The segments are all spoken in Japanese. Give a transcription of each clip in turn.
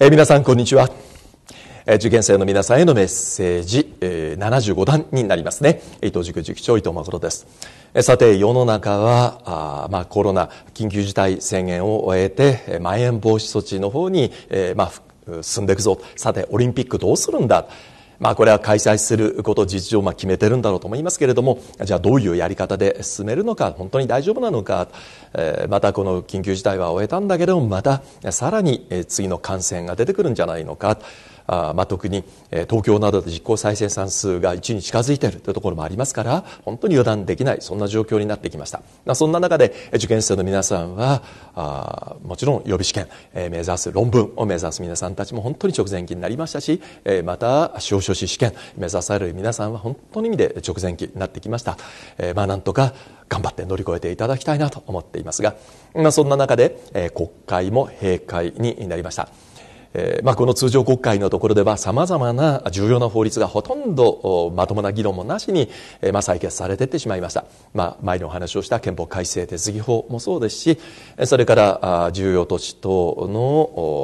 え皆さんこんにちは、え受験生の皆さんへのメッセージ、え75段になりますね伊藤塾塾長伊藤誠です、えさて世の中はあ、まあ、コロナ緊急事態宣言を終えてえまん延防止措置の方に、えまあ、進んでいくぞさてオリンピックどうするんだまあ、これは開催することを実情まあ決めてるんだろうと思いますけれどもじゃあどういうやり方で進めるのか本当に大丈夫なのか、えー、またこの緊急事態は終えたんだけどもまたさらに次の感染が出てくるんじゃないのかあまあ、特に東京などで実効再生産数が1に近づいているというところもありますから本当に予断できないそんな状況になってきました、まあ、そんな中で受験生の皆さんはあもちろん予備試験、え目指す論文を目指す皆さんたちも本当に直前期になりましたし、えまた司法書士試験目指される皆さんは本当に意味で直前期になってきました、えまあなんとか頑張って乗り越えていただきたいなと思っていますが、まあ、そんな中で、え国会も閉会になりました。えー、まあ、この通常国会のところではさまざまな重要な法律がほとんどまともな議論もなしに、えー、まあ、採決されていってしまいました、まあ、前にお話をした憲法改正手続き法もそうですしそれから重要都市等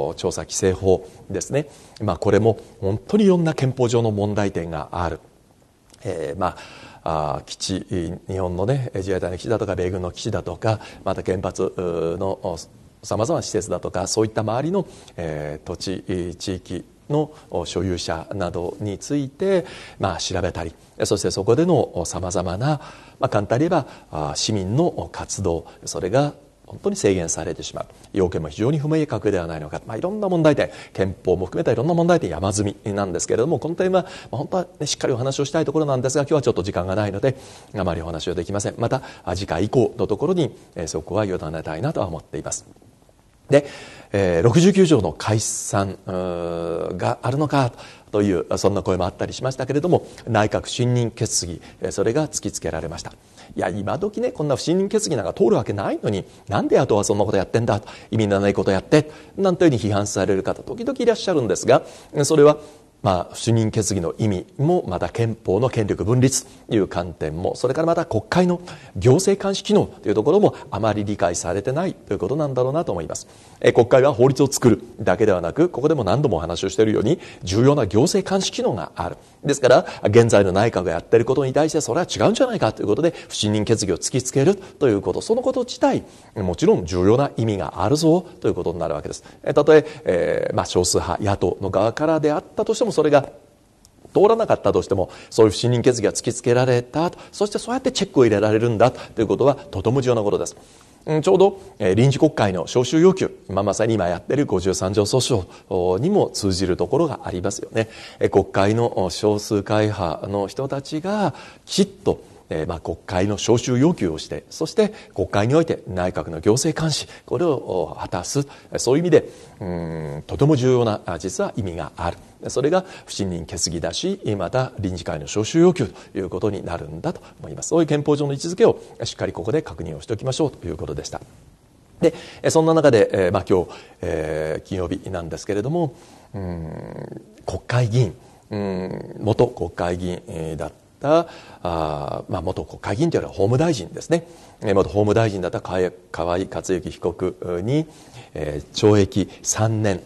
の調査規制法ですね、まあ、これも本当にいろんな憲法上の問題点がある。えー、まああ基地日本のね自衛隊の基地だとか米軍の基地だとかまた原発のさまざまな施設だとかそういった周りの、えー、土地地域の所有者などについて、まあ、調べたりそしてそこでのさまざまな、ま簡単に言えば市民の活動それが本当に制限されてしまう要件も非常に不明確ではないのか、まあ、いろんな問題点憲法も含めたいろんな問題点山積みなんですけれどもこの点は、本当は、ね、しっかりお話をしたいところなんですが今日はちょっと時間がないのであまりお話はできませんまた次回以降のところにそこは委ねたいなとは思っています。で、えー、69条の解散があるのかというそんな声もあったりしましたけれども内閣信任決議それが突きつけられましたいや今時ねこんな不信任決議なんか通るわけないのになんで野党はそんなことやってんだ意味のないことやってなんていうふうに批判される方時々いらっしゃるんですがそれはまあ、不信任決議の意味もまた憲法の権力分立という観点もそれからまた国会の行政監視機能というところもあまり理解されてないということなんだろうなと思いますえ国会は法律を作るだけではなくここでも何度もお話をしているように重要な行政監視機能があるですから現在の内閣がやっていることに対してそれは違うんじゃないかということで不信任決議を突きつけるということそのこと自体もちろん重要な意味があるぞということになるわけですたとええー、まあ、少数派野党の側からであったとしてもそれが通らなかったとしてもそういう不信任決議が突きつけられたそしてそうやってチェックを入れられるんだということはとても重要なことです。ちょうど、え臨時国会の召集要求、今まさに今やってる53条訴訟にも通じるところがありますよね。え国会の少数会派の人たちがきっとえー、まあ、国会の召集要求をしてそして国会において内閣の行政監視これを果たすそういう意味でうんとても重要な実は意味があるそれが不信任決議だしまた臨時会の召集要求ということになるんだと思いますそういう憲法上の位置づけをしっかりここで確認をしておきましょうということでした。でそんな中で、えー、まあ、今日、えー、金曜日なんですけれどもうん国会議員うん元国会議員だったったあ、まあ、元国会議員というのは法務大臣ですね元法務大臣だった河合克行被告に、えー、懲役3年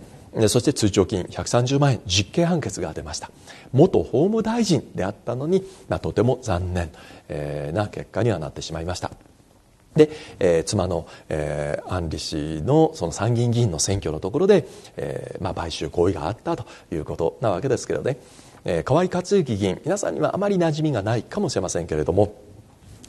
そして通帳金130万円実刑判決が出ました元法務大臣であったのに、まあ、とても残念、えー、な結果にはなってしまいましたで、えー、妻の、えー、安里氏のその参議院議員の選挙のところで、えーまあ、買収行為があったということなわけですけどねえ河井克行議員皆さんにはあまり馴染みがないかもしれませんけれども、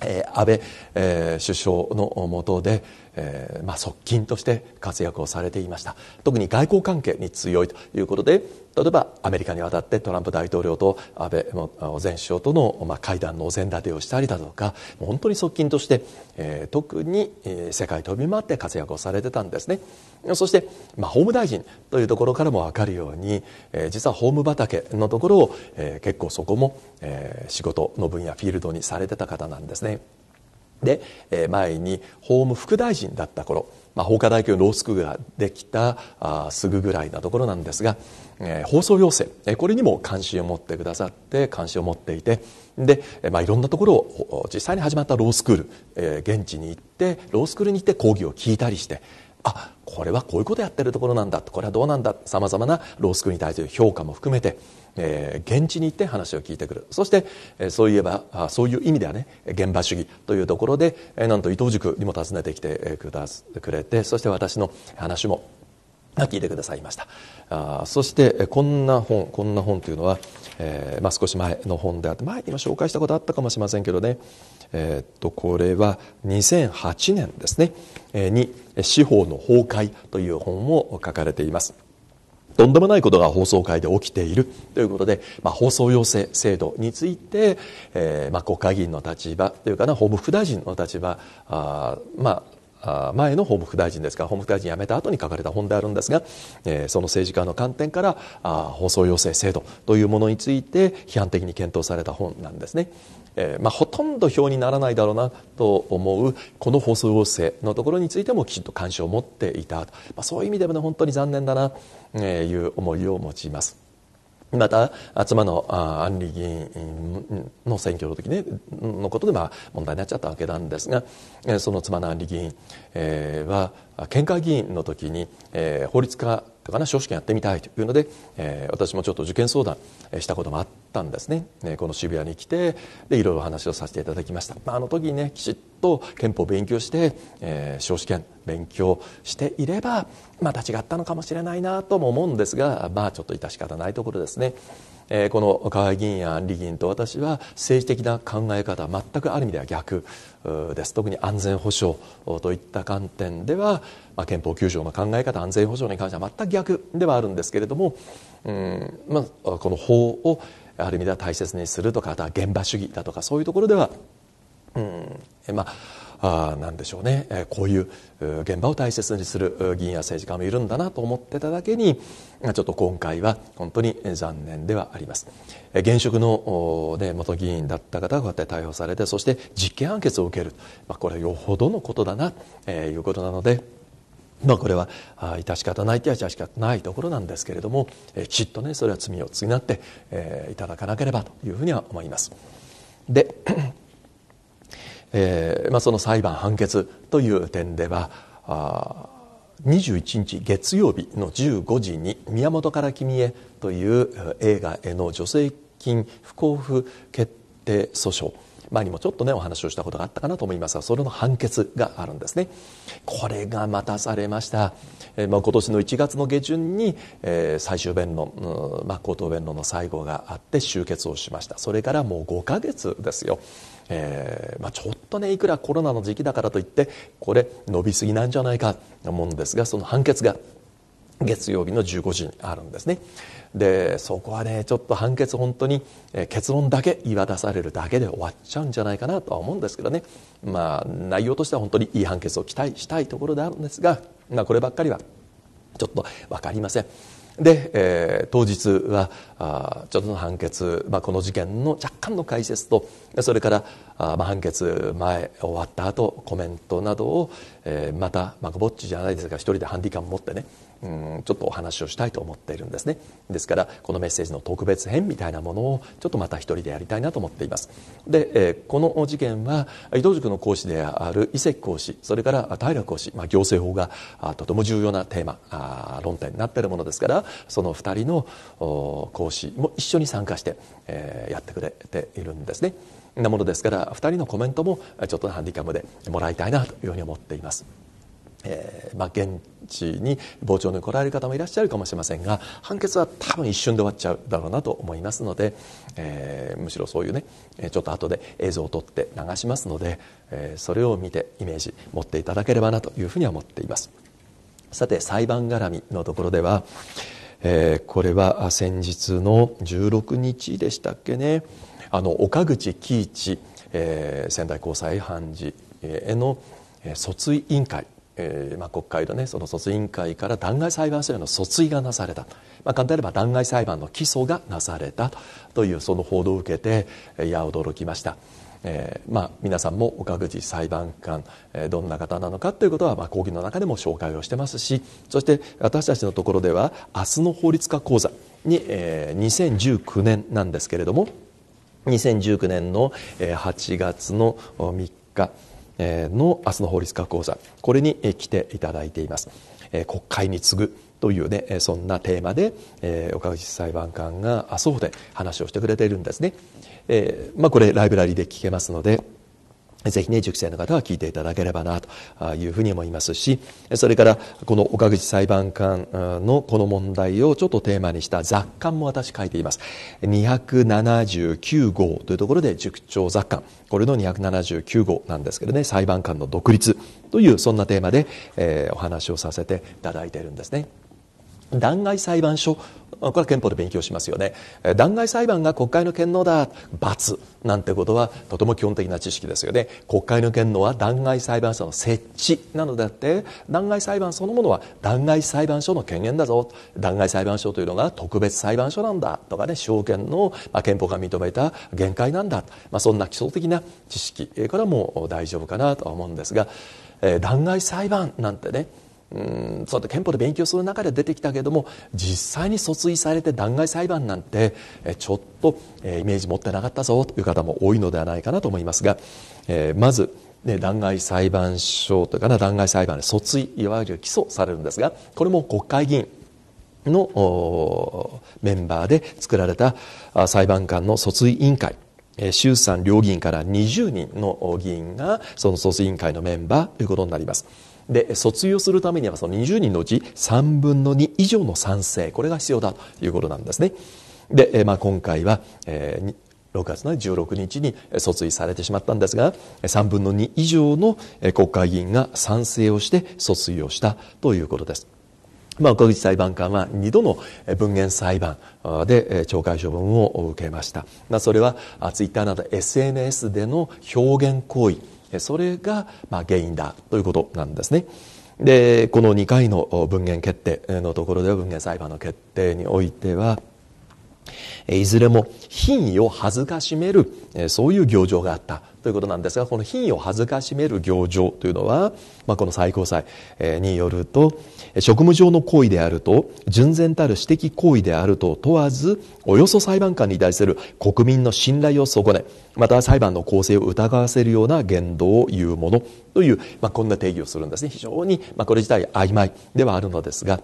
え安倍、え首相のもとで、えー、まあ、側近として活躍をされていました特に外交関係に強いということで例えばアメリカに渡ってトランプ大統領と安倍前首相との、まあ、会談のお膳立てをしたりだとか本当に側近として、えー、特に、え世界飛び回って活躍をされてたんですねそして、まあ、法務大臣というところからも分かるように、えー、実は法務畑のところを、えー、結構そこも、えー、仕事の分野フィールドにされてた方なんですね。で、え前に法務副大臣だった頃、まあ、法科大学ロースクールができたあすぐぐらいなところなんですが、えー、放送要請、えー、これにも関心を持ってくださって関心を持っていてで、まあ、いろんなところを実際に始まったロースクール、えー、現地に行ってロースクールに行って講義を聞いたりしてあこれはこういうことやってるところなんだこれはどうなんださまざまなロースクールに対する評価も含めてえー、現地に行って話を聞いてくるそして、えー、そういえばあそういう意味ではね現場主義というところで、えー、なんと伊藤塾にも訪ねてきてくだくれてそして私の話も聞いてくださいましたあそしてこんな本こんな本というのは、えーまあ、少し前の本であって前に今紹介したことあったかもしれませんけどね、えー、っとこれは2008年ですね、えー、に「司法の崩壊」という本を書かれています。とんでもないことが放送会で起きているということで、まあ、放送要請制度について、えーまあ、国会議員の立場というかな法務副大臣の立場あ、まあ、前の法務副大臣ですか法務副大臣辞めた後に書かれた本であるんですが、えー、その政治家の観点からあ放送要請制度というものについて批判的に検討された本なんですね。えー、まあ、ほとんど表にならないだろうなと思うこの放送要請のところについてもきちんと関心を持っていた、まあ、そういう意味でも、ね、本当に残念だなと、えー、いう思いを持ちます。また妻のアンリ議員の選挙の時、ね、のことでま問題になっちゃったわけなんですがその妻のアンリ議員、えは県会議員の時に、え法律家とかな司試験やってみたいというので、え私もちょっと受験相談したこともあったんですね、この渋谷に来てでいろいろ話をさせていただきました、まあ、の時にねきちっと憲法勉強して、えー、試験勉強していればまた違ったのかもしれないなとも思うんですがまあちょっと致し方ないところですねえこの河合議員や理議員と私は政治的な考え方全くある意味では逆です特に安全保障といった観点では、まあ、憲法9条の考え方安全保障に関しては全く逆ではあるんですけれども、うんまあ、この法をある意味では大切にするとかあとは現場主義だとかそういうところでは、うんまああなんでしょうね、えこういう現場を大切にする議員や政治家もいるんだなと思ってただけにちょっと今回は本当に残念ではあります現職の、ね、元議員だった方がこうやって逮捕されてそして実刑判決を受ける、まあ、これはよほどのことだな、えいうことなので。まあ、これは致し方ないっては致し方ないところなんですけれども、えきちっとねそれは罪を償って、えー、いただかなければというふうには思います。でえーまあ、その裁判判決という点ではあ21日月曜日の15時に「宮本から君へ」という映画への助成金不交付決定訴訟前にもちょっとねお話をしたことがあったかなと思いますがそれの判決があるんですねこれが待たされました、えー、まあ、今年の1月の下旬に、えー、最終弁論、まあ、口頭弁論の最後があって終結をしましたそれからもう5ヶ月ですよえー、まあ、ちょっとねいくらコロナの時期だからといってこれ伸びすぎなんじゃないかと思うんですがその判決が月曜日の15時にあるんですねでそこはねちょっと判決本当に結論だけ言い渡されるだけで終わっちゃうんじゃないかなとは思うんですけどねまあ内容としては本当にいい判決を期待したいところであるんですが、まあ、こればっかりはちょっと分かりません。で、えー、当日はあちょっとの判決、まあ、この事件の若干の解説とそれからあ、まあ、判決前終わった後コメントなどを、えー、また、まあ、ぼっちじゃないですが一人でハンディカム持ってねうんちょっとお話をしたいと思っているんですねですからこのメッセージの特別編みたいなものをちょっとまた一人でやりたいなと思っていますで、えー、この事件は伊藤塾の講師である伊勢講師それから平講師、まあ、行政法がとても重要なテーマあ論点になっているものですからその2人の講師も一緒に参加して、えー、やってくれているんですねなものですから2人のコメントもちょっとハンディカムでもらいたいなというふうに思っています。えー、まあ、現地に傍聴に来られる方もいらっしゃるかもしれませんが判決は多分一瞬で終わっちゃうだろうなと思いますので、えー、むしろそういうねちょっと後で映像を撮って流しますので、えー、それを見てイメージ持っていただければなというふうには思っていますさて裁判絡みのところでは、えこれは先日の16日でしたっけねあの岡口喜一、え仙台高裁判事への訴追委員会えー、まあ、国会の,、ね、その卒委員会から弾劾裁判所への訴追がなされた、まあ、簡単に言えば弾劾裁判の起訴がなされたというその報道を受けていや驚きました。えーまあ、皆さんも岡口裁判官、えー、どんな方なのかということは、まあ、講義の中でも紹介をしてますしそして私たちのところでは明日の法律家講座に、えー、2019年なんですけれども2019年の8月の3日の明日の法律家講座これに来ていただいています。国会に次ぐというねそんなテーマで、え岡口裁判官が麻生で話をしてくれているんですね、えまあ、これライブラリで聞けますのでぜひね、熟成の方は聞いていただければなというふうに思いますし、それからこの岡口裁判官のこの問題をちょっとテーマにした雑感も私書いています。279号というところで塾長雑感。これの279号なんですけどね、裁判官の独立というそんなテーマで、えー、お話をさせていただいているんですね。弾劾裁判所これは憲法で勉強しますよね弾劾裁判が国会の権能だ罰なんてことはとても基本的な知識ですよね国会の権能は弾劾裁判所の設置なのであって弾劾裁判そのものは弾劾裁判所の権限だぞ弾劾裁判所というのが特別裁判所なんだとかね証券の、まあ、憲法が認めた限界なんだ、まあ、そんな基礎的な知識これはもう大丈夫かなとは思うんですが、え弾劾裁判なんてねうんそうやって憲法で勉強する中で出てきたけれども実際に訴追されて弾劾裁判なんてちょっとイメージ持ってなかったぞという方も多いのではないかなと思いますが、えー、まず、ね、弾劾裁判所というかな弾劾裁判で訴追いわゆる起訴されるんですがこれも国会議員のメンバーで作られた裁判官の訴追委員会衆参両議員から20人の議員がその訴追委員会のメンバーということになります。で卒業するためにはその20人のうち3分の2以上の賛成これが必要だということなんですねで、まあ、今回は、えー6月の16日に訴追されてしまったんですが3分の2以上の国会議員が賛成をして訴追をしたということです。まあ、岡口裁判官は2度の文言裁判で懲戒処分を受けました、まあ、それはツイッターなど SNS での表現行為それがま原因だということなんですね。でこの2回の文言決定のところでは文言裁判の決定においてはいずれも品位を恥ずかしめるそういう行情があったということなんですがこの品を恥める行状というのは、まあ、この最高裁によると職務上の行為であると純然たる私的行為であると問わずおよそ裁判官に対する国民の信頼を損ねまた裁判の公正を疑わせるような言動を言うものという、まあ、こんな定義をするんですね非常に、まあ、これ自体曖昧ではあるのですが。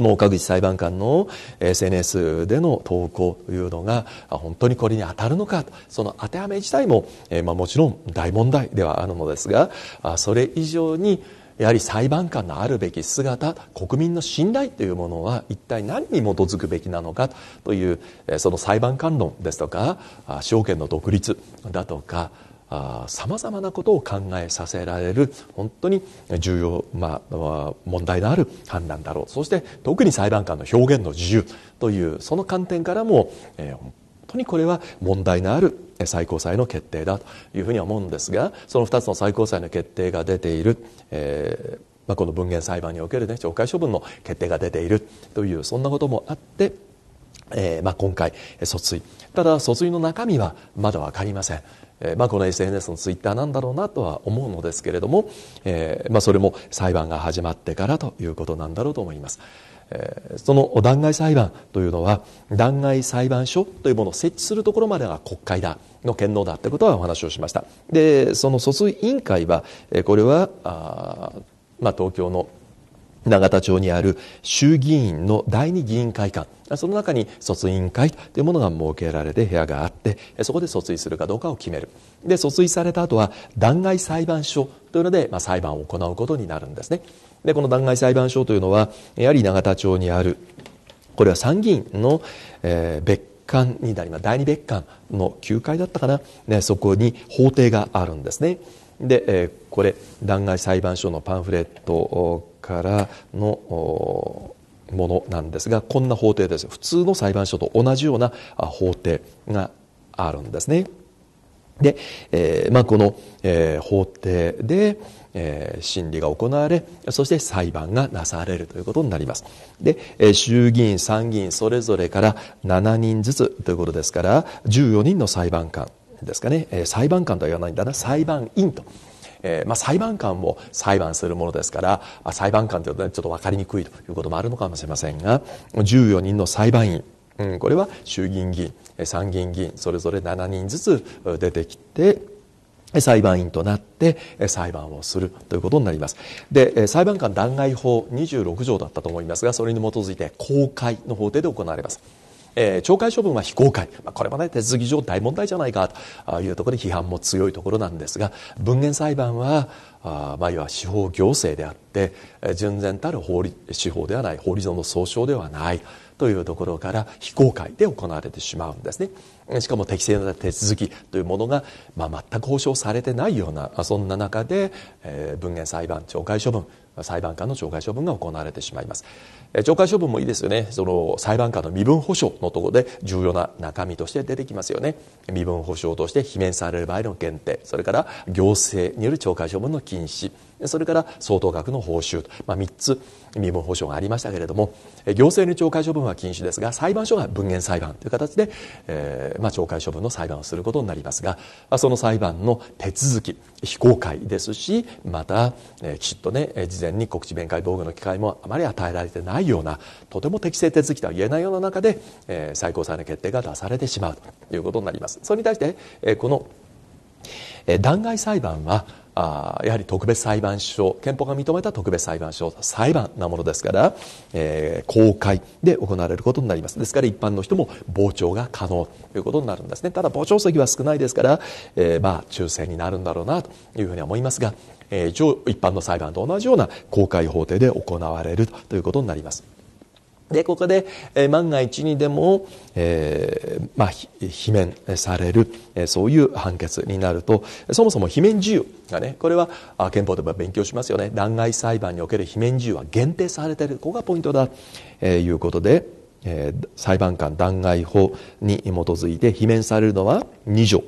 の岡口裁判官の SNS での投稿というのが本当にこれに当たるのかその当てはめ自体も、まあ、もちろん大問題ではあるのですがそれ以上にやはり裁判官のあるべき姿国民の信頼というものは一体何に基づくべきなのかというその裁判官論ですとか証券の独立だとかさまざまなことを考えさせられる本当に重要、まあ、問題のある判断だろうそして特に裁判官の表現の自由というその観点からも、えー、本当にこれは問題のある最高裁の決定だというふうには思うんですがその2つの最高裁の決定が出ている、えーまあ、この文言裁判における、ね、懲戒処分の決定が出ているというそんなこともあって、えーまあ、今回訴追ただ訴追の中身はまだ分かりませんえー、まあ、この SNS のツイッターなんだろうなとは思うのですけれども、えー、まあ、それも裁判が始まってからということなんだろうと思います。その弾劾裁判というのは弾劾裁判所というものを設置するところまでが国会だの権能だということはお話をしましたでその訴追委員会はこれはあ、まあ、東京の永田町にある衆議院の第二議員会館その中に卒院会というものが設けられて部屋があってそこで訴追するかどうかを決めるで訴追された後は弾劾裁判所というので、まあ、裁判を行うことになるんですねでこの弾劾裁判所というのはやはり永田町にあるこれは参議院の、えー、別館になります第二別館の9階だったかな、ね、そこに法廷があるんですねで、えー、これ弾劾裁判所のパンフレットからのものなんですがこんな法廷です普通の裁判所と同じような法廷があるんですね。で、えー、まあ、この、えー、法廷で、えー、審理が行われそして裁判がなされるということになりますで、え衆議院参議院それぞれから7人ずつということですから14人の裁判官ですかね、え裁判官とは言わないんだな裁判員とえー、まあ、裁判官も裁判するものですから、あ、裁判官というと、ね、ちょっと分かりにくいということもあるのかもしれませんが14人の裁判員うん、これは衆議院議員参議院議員それぞれ7人ずつ出てきて裁判員となって裁判をするということになりますで裁判官弾劾法26条だったと思いますがそれに基づいて公開の法廷で行われますえー、懲戒処分は非公開、まあ、これもで手続き上大問題じゃないかというところで批判も強いところなんですが文言裁判はあまあ、いわ司法行政であって純然たる法律司法ではない法律上の総称ではないというところから非公開で行われてしまうんですねしかも適正な手続きというものが、まあ、全く保障されてないようなそんな中で、えー、文言裁判懲戒処分裁判官の懲戒処分が行われてしまいます懲戒処分もいいですよねその裁判官の身分保障のところで重要な中身として出てきますよね身分保障として罷免される場合の限定それから行政による懲戒処分の禁止それから相当額の報酬と、まあ、3つ身分保障がありましたけれども行政に懲戒処分は禁止ですが裁判所が文言裁判という形で、えーまあ、懲戒処分の裁判をすることになりますがその裁判の手続き非公開ですしまた、えー、きちっとね事前に告知弁解防具の機会もあまり与えられてないようなとても適正手続きとは言えないような中で、えー、最高裁の決定が出されてしまうということになります。それに対して、えー、この弾劾裁判はあやはり特別裁判所憲法が認めた特別裁判所裁判なものですから、えー、公開で行われることになりますですから一般の人も傍聴が可能ということになるんですねただ傍聴席は少ないですから、えー、まあ抽選になるんだろうなというふうには思いますが、えー、一般の裁判と同じような公開法廷で行われるということになりますでここで、え万が一にでも、えー、まあ、罷免される、えそういう判決になるとそもそも罷免自由がねこれは憲法でも勉強しますよね弾劾裁判における罷免自由は限定されているここがポイントだと、えー、いうことで、えー、裁判官弾劾法に基づいて罷免されるのは2条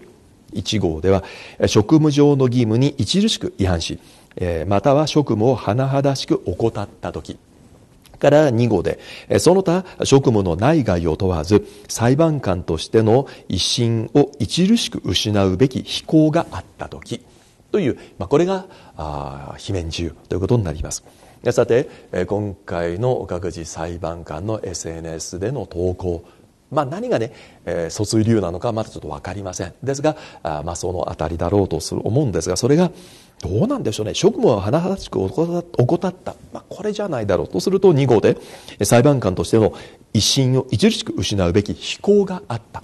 1号では職務上の義務に著しく違反し、えまたは職務を甚だしく怠った時から2号で、その他職務の内外を問わず、裁判官としての威信を著しく失うべき非行があった時という、まあ、これが、あ免自由ということになります。さて、今回の各自裁判官の SNS での投稿、まあ、何がね、えー、疎水なのかまだちょっと分かりませんですがあ、まあ、その辺りだろうとする思うんですがそれがどうなんでしょうね職務は甚だしく怠った、まあ、これじゃないだろうとすると2号で裁判官としての威信を著しく失うべき非行があった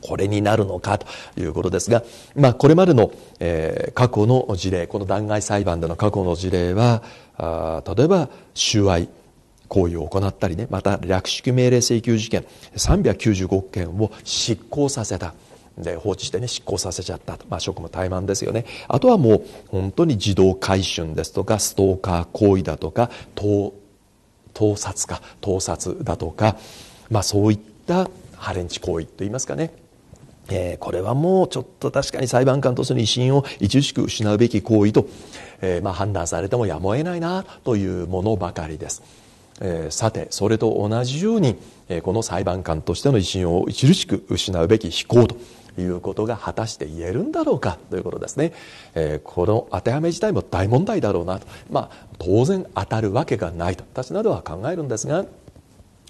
これになるのかということですが、まあ、これまでの、えー、過去の事例この弾劾裁判での過去の事例はあ例えば収賄行為を行ったりねまた略式命令請求事件395件を執行させた。で放置してね執行させちゃったと、まあ、職務怠慢ですよねあとはもう本当に児童買春ですとかストーカー行為だとか盗盗撮か盗撮だとか、まあ、そういったハレンチ行為といいますかねえー、これはもうちょっと確かに裁判官としての威信を著しく失うべき行為と、えー、まあ、判断されてもやむを得ないなというものばかりです。えー、さてそれと同じように、えこの裁判官としての威信を著しく失うべき非行ということが果たして言えるんだろうかということですね、えー、この当てはめ自体も大問題だろうなと、まあ、当然当たるわけがないと私などは考えるんですが。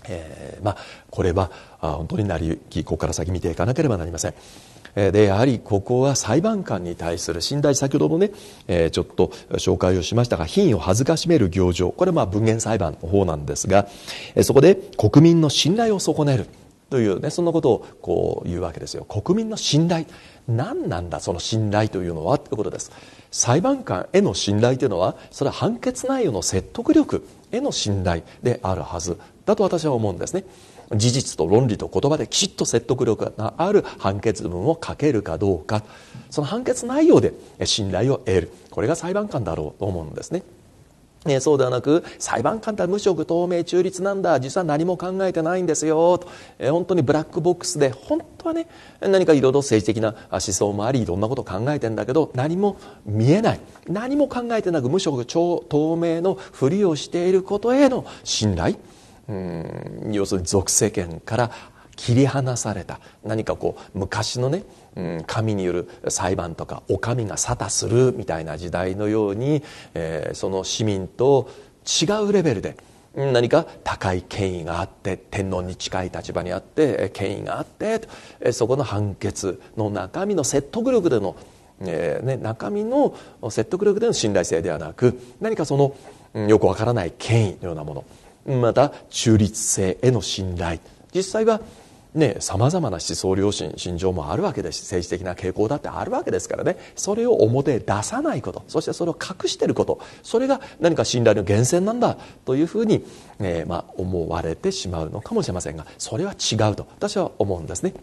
えー、まあ、これは本当に成り行きここから先見ていかなければなりません。でやはりここは裁判官に対する信頼先ほどもね、えー、ちょっと紹介をしましたが品位を辱める行状これはまあ文言裁判の方なんですがそこで国民の信頼を損ねるという、ね、そんなことをこう言うわけですよ国民の信頼何なんだその信頼というのはということです裁判官への信頼というのはそれは判決内容の説得力への信頼であるはずだと私は思うんですね事実と論理と言葉できちっと説得力がある判決文を書けるかどうかその判決内容で信頼を得るこれが裁判官だろうと思うんですねね、そうではなく裁判官って無職透明中立なんだ実は何も考えてないんですよと、えー、本当にブラックボックスで本当はね何かいろいろ政治的な思想もありいろんなことを考えてんだけど何も見えない何も考えてなく無職超透明のふりをしていることへの信頼うん要するに俗世間から切り離された何かこう昔のね神による裁判とかお上が沙汰するみたいな時代のように、その市民と違うレベルで何か高い権威があって天皇に近い立場にあって権威があってそこの判決の中身の説得力での、えーね、中身の説得力での信頼性ではなく何かその、うん、よくわからない権威のようなものまた中立性への信頼実際はね、様々な思想良心、心情もあるわけですし、政治的な傾向だってあるわけですからね、それを表出さないこと、そしてそれを隠していること、それが何か信頼の源泉なんだというふうに、えー、まあ、思われてしまうのかもしれませんが、それは違うと私は思うんですね。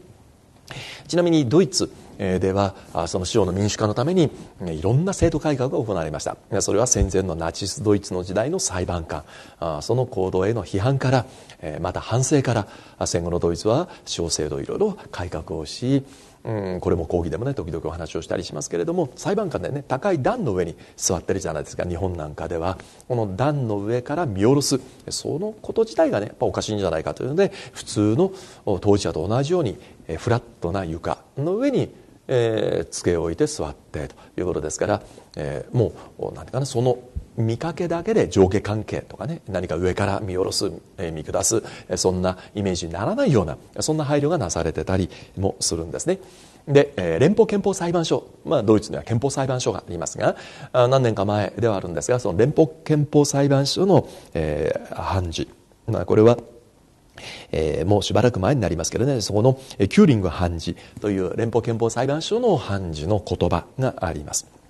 ちなみにドイツではその司法の民主化のためにいろんな制度改革が行われましたそれは戦前のナチスドイツの時代の裁判官その行動への批判からまた反省から戦後のドイツは司法制度をいろいろ改革をしうんこれも講義でもね時々お話をしたりしますけれども裁判官でね高い段の上に座ってるじゃないですか日本なんかではこの段の上から見下ろすそのこと自体がねやっぱおかしいんじゃないかというので普通の当事者と同じようにフラットな床の上にえー、机を置いて座ってということですから、えー、もう何かなその見かけだけで上下関係とかね何か上から見下ろす見下すそんなイメージにならないようなそんな配慮がなされてたりもするんですね。で、え連邦憲法裁判所、まあ、ドイツには憲法裁判所がありますが何年か前ではあるんですがその連邦憲法裁判所の、えー、判事、まあ、これはえー、もうしばらく前になりますけどねそこのキューリング判事という連邦憲法裁判所の判事の言葉があります。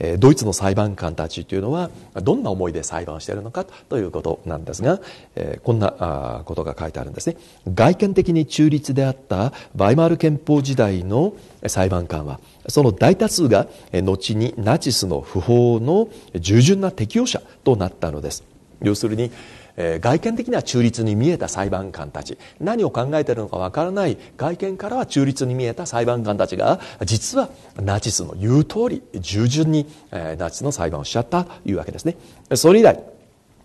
えドイツの裁判官たちというのはどんな思いで裁判しているのかということなんですが、えこんなことが書いてあるんですね外見的に中立であったバイマール憲法時代の裁判官はその大多数が後にナチスの不法の従順な適用者となったのです要するにえー、外見的には中立に見えた裁判官たち何を考えてるのかわからない外見からは中立に見えた裁判官たちが実はナチスの言う通り従順に、えー、ナチスの裁判をしちゃったというわけですねそれ以来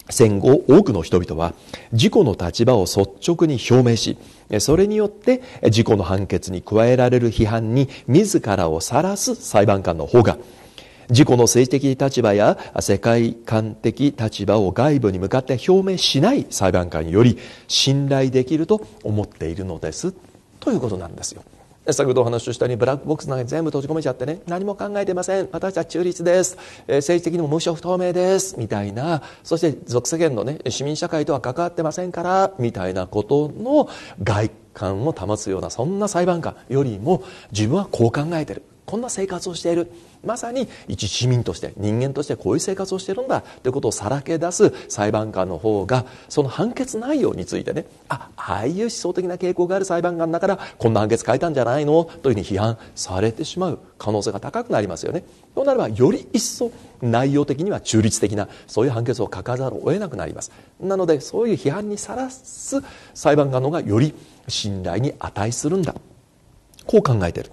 戦後多くの人々は自己の立場を率直に表明しそれによって事故の判決に加えられる批判に自らを晒す裁判官の方が自己の政治的立場や世界観的立場を外部に向かって表明しない裁判官より信頼できると思っているのですということなんですよ先ほどお話ししたようにブラックボックスなんか全部閉じ込めちゃってね何も考えてません私は中立です、えー、政治的にも無償不透明ですみたいなそして俗世間のね市民社会とは関わってませんからみたいなことの外観を保つようなそんな裁判官よりも自分はこう考えてるこんな生活をしているまさに一市民として人間としてこういう生活をしてるんだということをさらけ出す裁判官の方がその判決内容についてねあああいう思想的な傾向がある裁判官だからこんな判決書いたんじゃないのというふうに批判されてしまう可能性が高くなりますよねとなればより一層内容的には中立的なそういう判決を書かざるを得なくなりますなのでそういう批判にさらす裁判官の方がより信頼に値するんだこう考えている。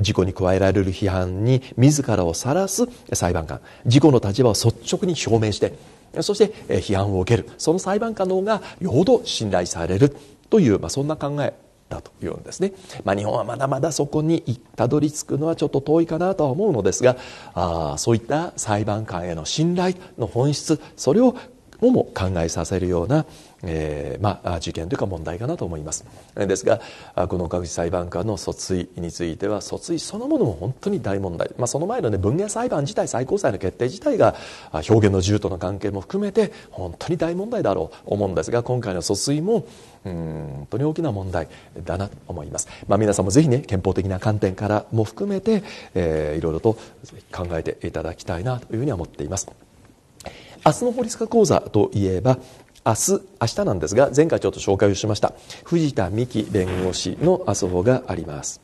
事故に加えられる批判に自らを晒す裁判官事故の立場を率直に表明してそして批判を受けるその裁判官の方がよほど信頼されるという、まあ、そんな考えだというんですね、まあ、日本はまだまだそこにたどり着くのはちょっと遠いかなとは思うのですがあそういった裁判官への信頼の本質それををも考えさせるような、えー、まあ、事件というか問題かなと思いますですがこの各自裁判官の訴追については訴追そのものも本当に大問題、まあ、その前の、ね、文芸裁判自体最高裁の決定自体が表現の自由との関係も含めて本当に大問題だろう思うんですが今回の訴追もうん本当に大きな問題だなと思います、まあ、皆さんもぜひね憲法的な観点からも含めて、えー、いろいろと考えていただきたいなというふうに思っています。明日の法律家講座といえば明日明日なんですが前回ちょっと紹介をしました藤田美希弁護士の麻生法があります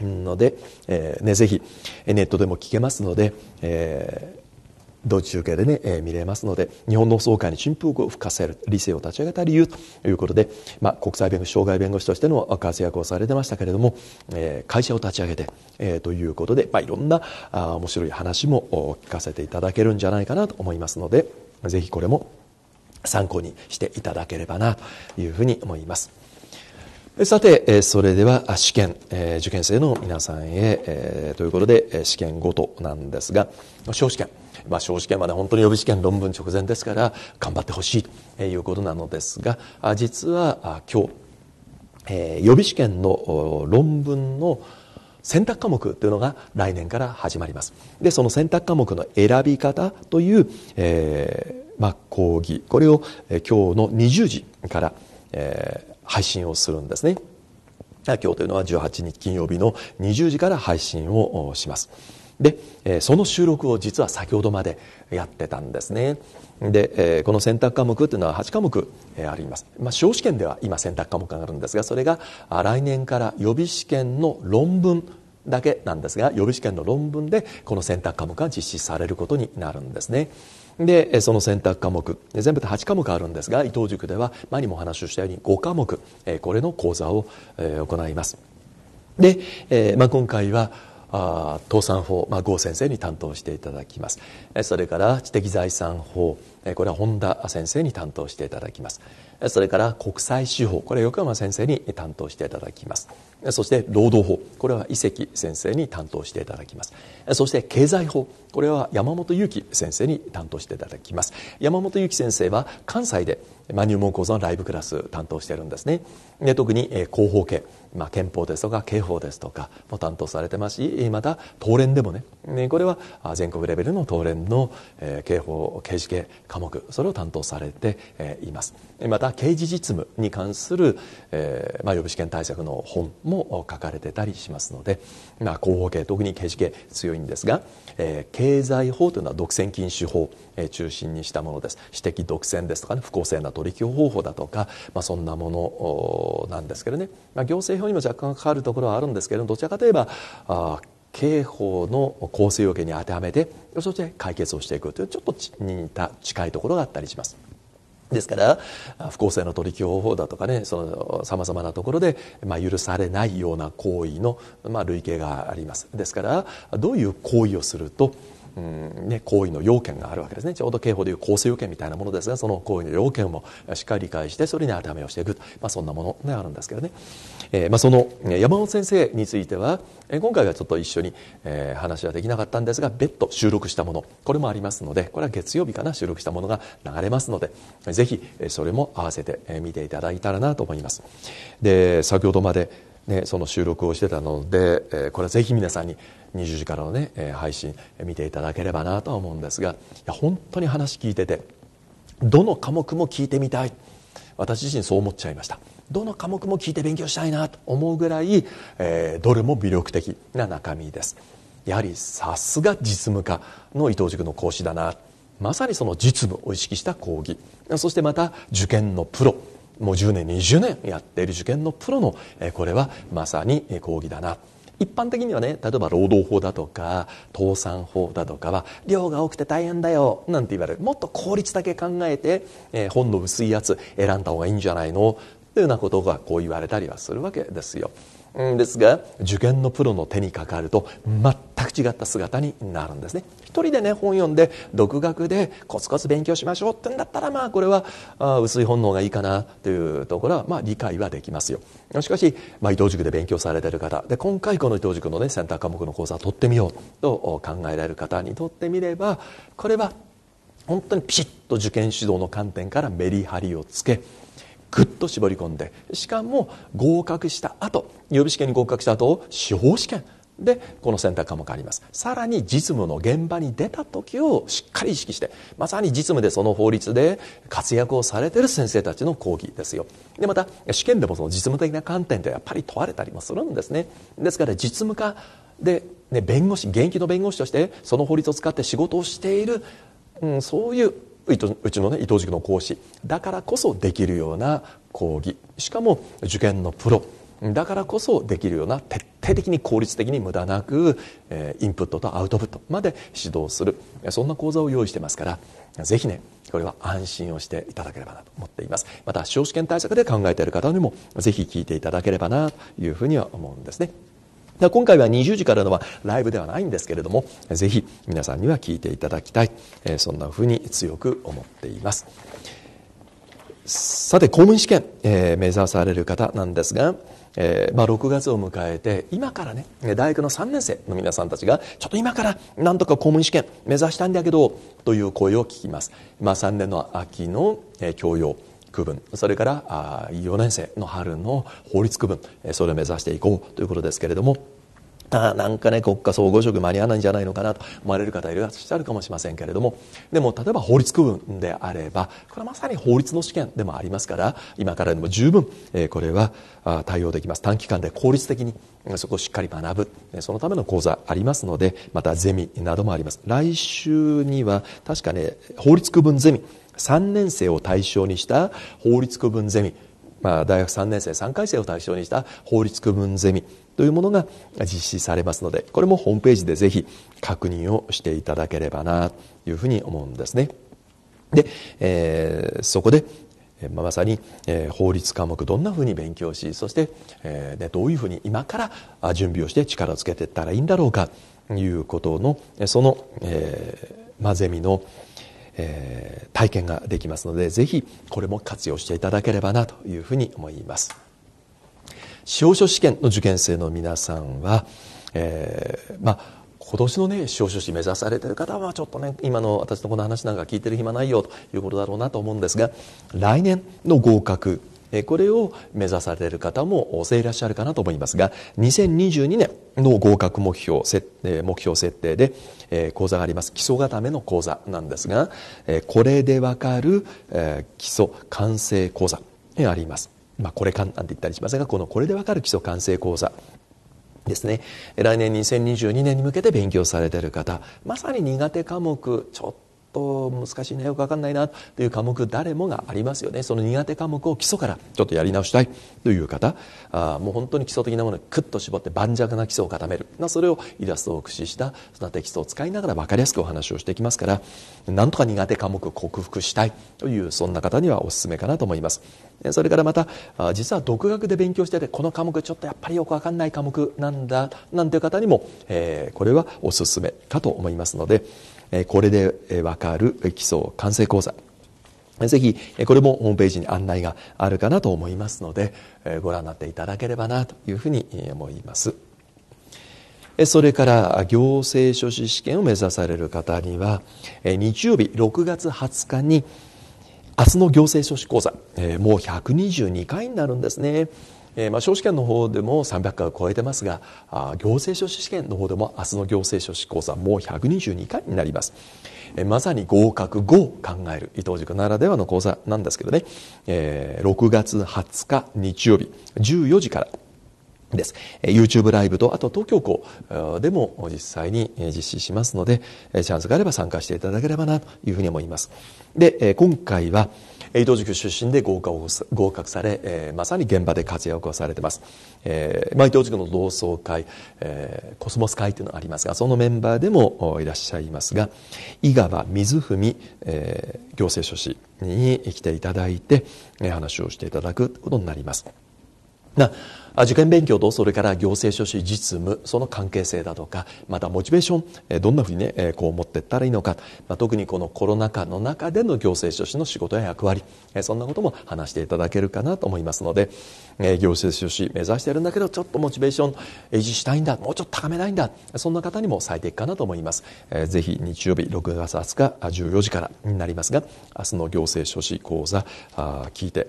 ので、えーね、ぜひネットでも聞けますので、えー同時中継でね、えー、見れますので日本の総会に新風を吹かせる理性を立ち上げた理由ということで、まあ、国際弁護士障害弁護士としての活躍をされてましたけれども、えー、会社を立ち上げて、えー、ということで、まあ、いろんなあ面白い話も聞かせていただけるんじゃないかなと思いますのでぜひこれも参考にしていただければなというふうに思います。さて、それでは試験、受験生の皆さんへ、ということで、試験ごとなんですが、小試験。まあ、小試験まで本当に予備試験論文直前ですから頑張ってほしいということなのですが実は今日、予備試験の論文の選択科目というのが来年から始まりますでその選択科目の選び方という、えーまあ、講義これを、今日の20時から、えー、配信をするんですね今日というのは18日金曜日の20時から配信をします。で、その収録を実は先ほどまでやってたんですねで、この選択科目っていうのは8科目、あります、まあ、司法試験では今選択科目があるんですがそれが来年から予備試験の論文だけなんですが予備試験の論文でこの選択科目が実施されることになるんですねでその選択科目全部で8科目あるんですが伊藤塾では前にもお話をしたように5科目これの講座を行いますで、まあ、今回はあ倒産法、まあ、郷先生に担当していただきますそれから知的財産法これは本田先生に担当していただきますそれから国際司法これは横山先生に担当していただきますそして労働法これは遺跡先生に担当していただきますそして経済法これは山本裕貴先生に担当していただきます山本裕貴先生は関西で、ま入門講座のライブクラス担当してるんですねで特に広報系まあ、憲法ですとか刑法ですとかも担当されてますしまた東連でもねこれは全国レベルの東連の刑法刑事系科目それを担当されています。また刑事実務に関する、えーまあ、予備試験対策の本も書かれてたりしますので、まあ、広報系特に刑事系強いんですが、えー、経済法というのは独占禁止法、え中心にしたものです私的独占ですとか、ね、不公正な取引方法だとか、まあ、そんなものなんですけどね、まあ、行政法にも若干かかるところはあるんですけれどどちらかといえばあ刑法の構成要件に当てはめてそして解決をしていくというちょっと似た近いところがあったりします。ですから不公正の取引方法だとかねさまざまなところで、まあ、許されないような行為の、まあ、類型がありますですからどういう行為をするとうんね、行為の要件があるわけですねちょうど刑法でいう構成要件みたいなものですがその行為の要件をしっかり理解してそれに当てはめをしていく、まあ、そんなものがあるんですけどねえー、まあ、その山本先生については、えー、今回はちょっと一緒に、えー、話はできなかったんですが別途収録したものこれもありますのでこれは月曜日かな収録したものが流れますのでぜひそれも合わせて見ていただいたらなと思います。で先ほどまでね、その収録をしてたので、えー、これはぜひ皆さんに20時からのね、え配信見ていただければなとは思うんですがいや本当に話聞いててどの科目も聞いてみたい私自身そう思っちゃいました。どの科目も聞いて勉強したいなと思うぐらい、えー、どれも魅力的な中身ですやはりさすが実務家の伊藤塾の講師だなまさにその実務を意識した講義そしてまた受験のプロもう10年20年やっている受験のプロの、えー、これはまさに講義だな一般的にはね例えば労働法だとか倒産法だとかは量が多くて大変だよなんて言われるもっと効率だけ考えて、えー、本の薄いやつ選んだ方がいいんじゃないのというようなことがこう言われたりはするわけですよ。ですが受験のプロの手にかかると全く違った姿になるんですね一人でね本読んで独学でコツコツ勉強しましょうってんだったらまあこれはあ薄い本能がいいかなというところはまあ理解はできますよしかし、まあ、伊藤塾で勉強されている方で今回この伊藤塾のねセンター科目の講座を取ってみようと考えられる方にとってみればこれは本当にピシッと受験指導の観点からメリハリをつけぐっと絞り込んでしかも合格した後予備試験に合格した後司法試験でこの選択科目ありますさらに実務の現場に出た時をしっかり意識してまさに実務でその法律で活躍をされてる先生たちの講義ですよでまた試験でもその実務的な観点でやっぱり問われたりもするんですねですから実務家で、ね、弁護士現役の弁護士としてその法律を使って仕事をしている、うん、そういううちの、ね、伊藤塾の講師だからこそできるような講義しかも受験のプロだからこそできるような徹底的に効率的に無駄なく、えインプットとアウトプットまで指導するそんな講座を用意してますからぜひねこれは安心をしていただければなと思っていますまた司法試験対策で考えている方にもぜひ聞いていただければなというふうには思うんですねで今回は20時からのはライブではないんですけれどもぜひ皆さんには聞いていただきたい、えそんなふうに強く思っていますさて公務員試験、えー、目指される方なんですが、えー、まあ、6月を迎えて今からね大学の3年生の皆さんたちがちょっと今からなんとか公務員試験目指したいんだけどという声を聞きます、まあ、3年の秋の、え教養区分それから4年生の春の法律区分それを目指していこうということですけれども。あなんかね国家総合職間に合わないんじゃないのかなと思われる方いらっしゃるかもしれませんけれどもでも例えば法律区分であればこれはまさに法律の試験でもありますから今からでも十分、えこれは対応できます短期間で効率的にそこをしっかり学ぶそのための講座ありますのでまたゼミなどもあります来週には確かね法律区分ゼミ3年生を対象にした法律区分ゼミ、まあ、大学3年生3回生を対象にした法律区分ゼミというものが実施されますのでこれもホームページでぜひ確認をしていただければなというふうに思うんですね。で、えー、そこでまさに、法律科目どんなふうに勉強しそして、どういうふうに今から準備をして力をつけていったらいいんだろうかということのその、ゼミの、えー、体験ができますのでぜひこれも活用していただければなというふうに思います司法書試験の受験生の皆さんは、えー、まあ今年のね司法書士目指されてる方はちょっとね今の私のこの話なんか聞いてる暇ないよということだろうなと思うんですが来年の合格これを目指される方も大勢いらっしゃるかなと思いますが2022年の合格目標目標設定で講座があります基礎固めの講座なんですがこれでわかる基礎完成講座あります。まあ、これかんなんて言ったりしませんがこのこれでわかる基礎完成講座ですね来年2022年に向けて勉強されている方まさに苦手科目ちょっと難しいねよく分かんないなという科目誰もがありますよねその苦手科目を基礎からちょっとやり直したいという方あもう本当に基礎的なものをクッと絞って盤石な基礎を固める、まあ、それをイラストを駆使したそのテキストを使いながら分かりやすくお話をしていきますからなんとか苦手科目を克服したいというそんな方にはおすすめかなと思いますそれからまた実は独学で勉強しててこの科目ちょっとやっぱりよく分かんない科目なんだなんていう方にも、えー、これはおすすめかと思いますのでこれでわかる基礎完成講座ぜひこれもホームページに案内があるかなと思いますのでご覧になっていただければなというふうに思いますそれから行政書士試験を目指される方には日曜日6月20日に明日の行政書士講座もう122回になるんですね小試験の方でも300回を超えてますが行政書士試験の方でも明日の行政書士講座もう122回になります。まさに合格後を考える伊藤塾ならではの講座なんですけどね、6月20日日曜日14時からです。YouTube ライブと、あと東京校でも実際に実施しますので、チャンスがあれば参加していただければなというふうに思います。で、今回は、伊藤塾出身で合格合格され、えー、まさに現場で活躍をされています、えーまあ、伊藤塾の同窓会、えー、コスモス会というのがありますがそのメンバーでもいらっしゃいますが井川水文、えー、行政書士に来ていただいて話をしていただくことになりますな受験勉強とそれから行政書士実務その関係性だとかまたモチベーションどんなふうにねこう持っていったらいいのか、まあ、特にこのコロナ禍の中での行政書士の仕事や役割そんなことも話していただけるかなと思いますので行政書士目指してるんだけどちょっとモチベーション維持したいんだもうちょっと高めたいんだそんな方にも最適かなと思いますぜひ日曜日6月20日14時からになりますが明日の行政書士講座聞いて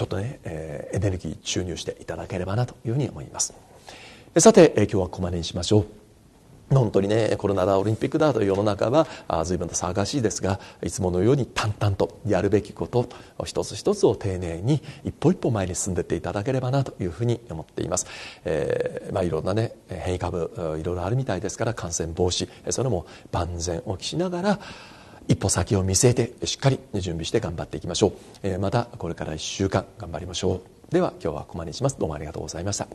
ちょっとね、えー、エネルギー注入していただければなというふうに思いますさて、えー、今日はここまでにしましょう本当にねコロナだオリンピックだという世の中はあ随分と騒がしいですがいつものように淡々とやるべきこと一つ一つを丁寧に一歩一歩前に進んでいっていただければなというふうに思っています、えー、まあ、いろんなね変異株いろいろあるみたいですから感染防止それも万全を期しながら一歩先を見据えてしっかり準備して頑張っていきましょう、えまたこれから1週間頑張りましょうでは今日はここまでにしますどうもありがとうございました